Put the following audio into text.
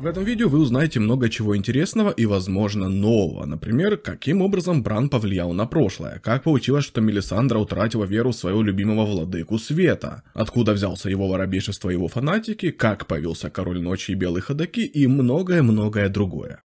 В этом видео вы узнаете много чего интересного и, возможно, нового. Например, каким образом Бран повлиял на прошлое, как получилось, что Мелисандра утратила веру в своего любимого владыку света, откуда взялся его воробейшество и его фанатики, как появился король ночи и белые ходаки и многое-многое другое.